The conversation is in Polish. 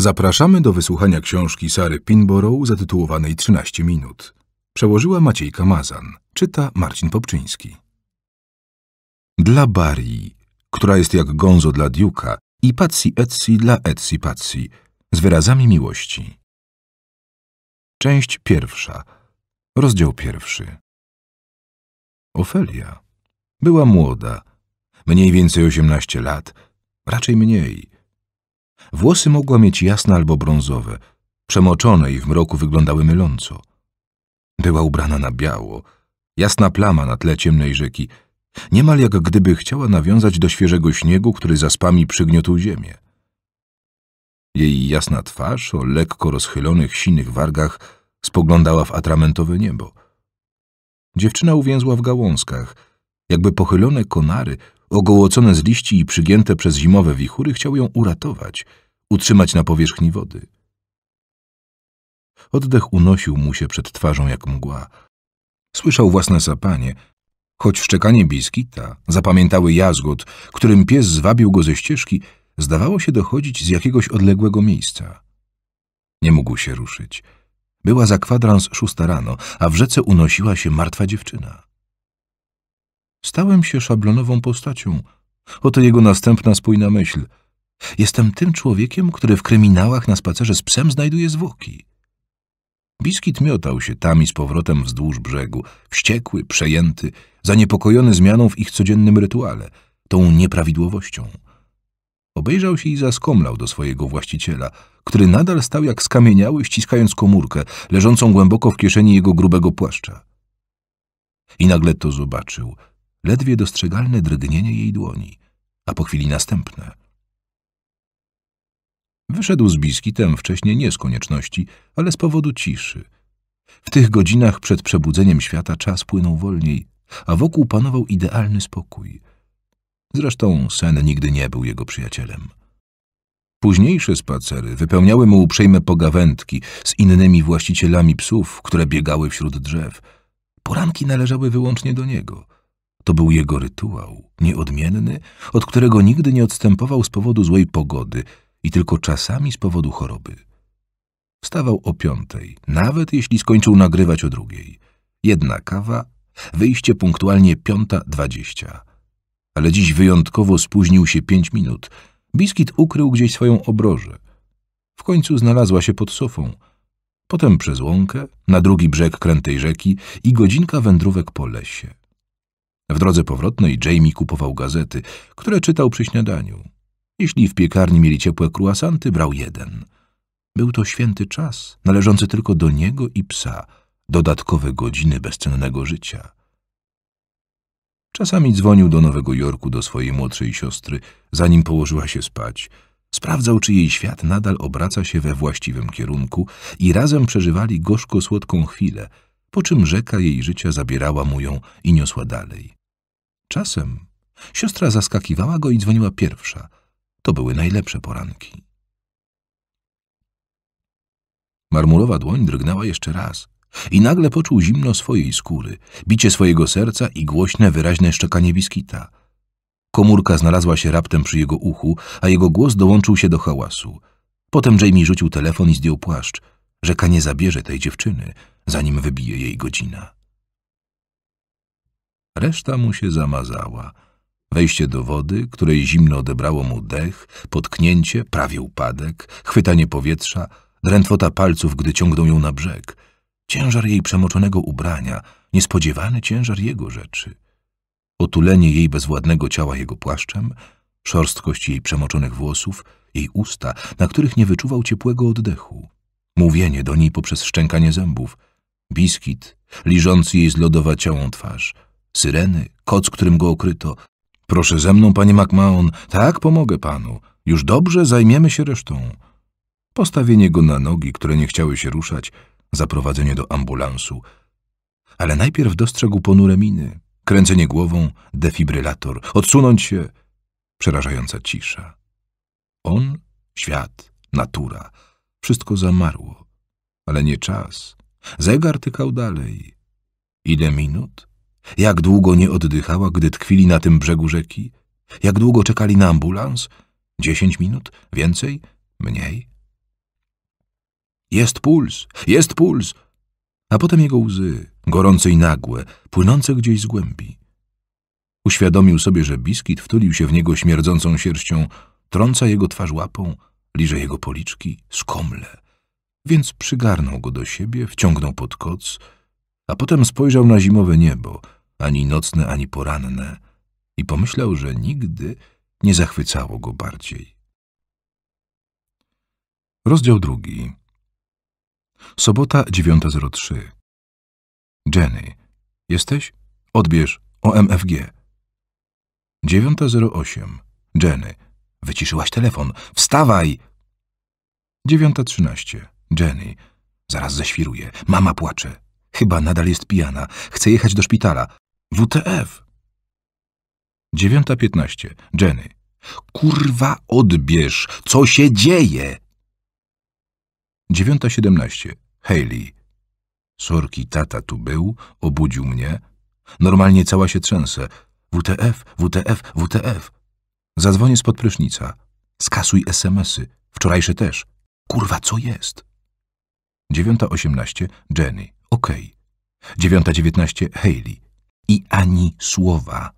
Zapraszamy do wysłuchania książki Sary Pinborough zatytułowanej 13 minut. Przełożyła Maciejka Mazan. Czyta Marcin Popczyński. Dla Barii, która jest jak gonzo dla Duke'a i Patsy Etsy dla Etsy Patsy, z wyrazami miłości. Część pierwsza. Rozdział pierwszy. Ofelia. Była młoda. Mniej więcej 18 lat. Raczej mniej. Włosy mogła mieć jasne albo brązowe, przemoczone i w mroku wyglądały myląco. Była ubrana na biało, jasna plama na tle ciemnej rzeki, niemal jak gdyby chciała nawiązać do świeżego śniegu, który zaspami przygniotł ziemię. Jej jasna twarz o lekko rozchylonych, sinych wargach spoglądała w atramentowe niebo. Dziewczyna uwięzła w gałązkach, jakby pochylone konary Ogołocone z liści i przygięte przez zimowe wichury chciał ją uratować, utrzymać na powierzchni wody. Oddech unosił mu się przed twarzą jak mgła. Słyszał własne sapanie, choć szczekanie biskita, zapamiętały jazgot, którym pies zwabił go ze ścieżki, zdawało się dochodzić z jakiegoś odległego miejsca. Nie mógł się ruszyć. Była za kwadrans szósta rano, a w rzece unosiła się martwa dziewczyna. Stałem się szablonową postacią. Oto jego następna spójna myśl. Jestem tym człowiekiem, który w kryminałach na spacerze z psem znajduje zwłoki. Biskit miotał się tam i z powrotem wzdłuż brzegu, wściekły, przejęty, zaniepokojony zmianą w ich codziennym rytuale, tą nieprawidłowością. Obejrzał się i zaskomlał do swojego właściciela, który nadal stał jak skamieniały, ściskając komórkę, leżącą głęboko w kieszeni jego grubego płaszcza. I nagle to zobaczył, ledwie dostrzegalne drgnienie jej dłoni, a po chwili następne. Wyszedł z biskitem wcześniej nie z konieczności, ale z powodu ciszy. W tych godzinach przed przebudzeniem świata czas płynął wolniej, a wokół panował idealny spokój. Zresztą sen nigdy nie był jego przyjacielem. Późniejsze spacery wypełniały mu uprzejme pogawędki z innymi właścicielami psów, które biegały wśród drzew. Poranki należały wyłącznie do niego – to był jego rytuał, nieodmienny, od którego nigdy nie odstępował z powodu złej pogody i tylko czasami z powodu choroby. Wstawał o piątej, nawet jeśli skończył nagrywać o drugiej. Jedna kawa, wyjście punktualnie piąta dwadzieścia. Ale dziś wyjątkowo spóźnił się pięć minut. Biskit ukrył gdzieś swoją obrożę. W końcu znalazła się pod sofą. Potem przez łąkę, na drugi brzeg krętej rzeki i godzinka wędrówek po lesie. W drodze powrotnej Jamie kupował gazety, które czytał przy śniadaniu. Jeśli w piekarni mieli ciepłe kruasanty, brał jeden. Był to święty czas, należący tylko do niego i psa, dodatkowe godziny bezcennego życia. Czasami dzwonił do Nowego Jorku do swojej młodszej siostry, zanim położyła się spać. Sprawdzał, czy jej świat nadal obraca się we właściwym kierunku i razem przeżywali gorzko-słodką chwilę, po czym rzeka jej życia zabierała mu ją i niosła dalej. Czasem siostra zaskakiwała go i dzwoniła pierwsza. To były najlepsze poranki. Marmurowa dłoń drgnęła jeszcze raz i nagle poczuł zimno swojej skóry, bicie swojego serca i głośne, wyraźne szczekanie biskita. Komórka znalazła się raptem przy jego uchu, a jego głos dołączył się do hałasu. Potem Jamie rzucił telefon i zdjął płaszcz. Rzeka nie zabierze tej dziewczyny, zanim wybije jej godzina. Reszta mu się zamazała. Wejście do wody, której zimno odebrało mu dech, potknięcie, prawie upadek, chwytanie powietrza, drętwota palców, gdy ciągną ją na brzeg. Ciężar jej przemoczonego ubrania, niespodziewany ciężar jego rzeczy. Otulenie jej bezwładnego ciała jego płaszczem, szorstkość jej przemoczonych włosów, jej usta, na których nie wyczuwał ciepłego oddechu. Mówienie do niej poprzez szczękanie zębów, biskit, liżący jej zlodowaciałą twarz – syreny, koc, którym go okryto. Proszę ze mną, panie MacMahon. Tak, pomogę panu. Już dobrze, zajmiemy się resztą. Postawienie go na nogi, które nie chciały się ruszać, zaprowadzenie do ambulansu. Ale najpierw dostrzegł ponure miny, kręcenie głową, defibrylator, odsunąć się. Przerażająca cisza. On, świat, natura, wszystko zamarło. Ale nie czas. Zegar tykał dalej. Ile minut? Jak długo nie oddychała, gdy tkwili na tym brzegu rzeki? Jak długo czekali na ambulans? Dziesięć minut? Więcej? Mniej? Jest puls! Jest puls! A potem jego łzy, gorące i nagłe, płynące gdzieś z głębi. Uświadomił sobie, że biskit wtulił się w niego śmierdzącą sierścią, trąca jego twarz łapą, liże jego policzki, skomle. Więc przygarnął go do siebie, wciągnął pod koc, a potem spojrzał na zimowe niebo – ani nocne, ani poranne, i pomyślał, że nigdy nie zachwycało go bardziej. Rozdział drugi. Sobota 9.03. Jenny, jesteś? Odbierz OMFG. 9.08. Jenny, wyciszyłaś telefon. Wstawaj! 9.13. Jenny, zaraz zaświruje. Mama płacze. Chyba nadal jest pijana. Chce jechać do szpitala. WTF. 9.15. Jenny. Kurwa, odbierz! Co się dzieje? 9.17. Haley. Sorki, tata tu był, obudził mnie. Normalnie cała się trzęsę. WTF, WTF, WTF. Zadzwonię spod prysznica. Skasuj SMSy. Wczorajsze też. Kurwa, co jest? 9.18. Jenny. Okej. Okay. 9.19. Haley i ani słowa.